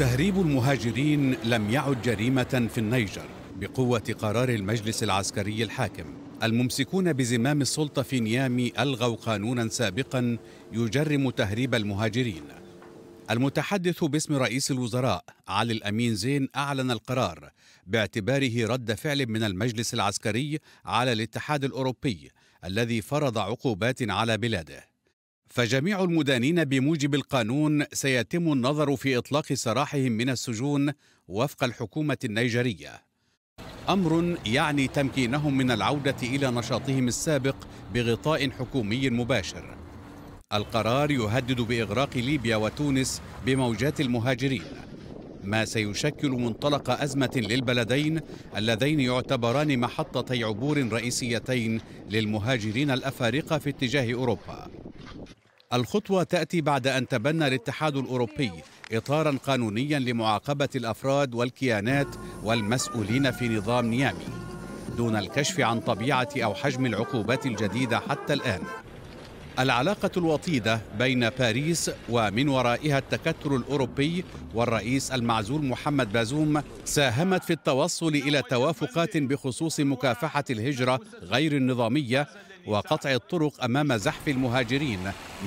تهريب المهاجرين لم يعد جريمة في النيجر بقوة قرار المجلس العسكري الحاكم الممسكون بزمام السلطة في نيامي ألغوا قانونا سابقا يجرم تهريب المهاجرين المتحدث باسم رئيس الوزراء علي الأمين زين أعلن القرار باعتباره رد فعل من المجلس العسكري على الاتحاد الأوروبي الذي فرض عقوبات على بلاده فجميع المدانين بموجب القانون سيتم النظر في إطلاق سراحهم من السجون وفق الحكومة النيجرية أمر يعني تمكينهم من العودة إلى نشاطهم السابق بغطاء حكومي مباشر القرار يهدد بإغراق ليبيا وتونس بموجات المهاجرين ما سيشكل منطلق أزمة للبلدين اللذين يعتبران محطتي عبور رئيسيتين للمهاجرين الأفارقة في اتجاه أوروبا الخطوة تأتي بعد أن تبنى الاتحاد الأوروبي إطارا قانونيا لمعاقبة الأفراد والكيانات والمسؤولين في نظام نيامي دون الكشف عن طبيعة أو حجم العقوبات الجديدة حتى الآن العلاقة الوطيدة بين باريس ومن ورائها التكتل الأوروبي والرئيس المعزول محمد بازوم ساهمت في التوصل إلى توافقات بخصوص مكافحة الهجرة غير النظامية وقطع الطرق أمام زحف المهاجرين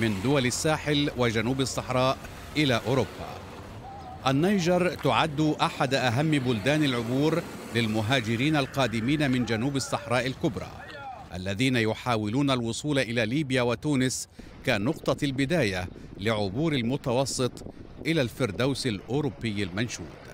من دول الساحل وجنوب الصحراء إلى أوروبا النيجر تعد أحد أهم بلدان العبور للمهاجرين القادمين من جنوب الصحراء الكبرى الذين يحاولون الوصول إلى ليبيا وتونس كنقطة البداية لعبور المتوسط إلى الفردوس الأوروبي المنشود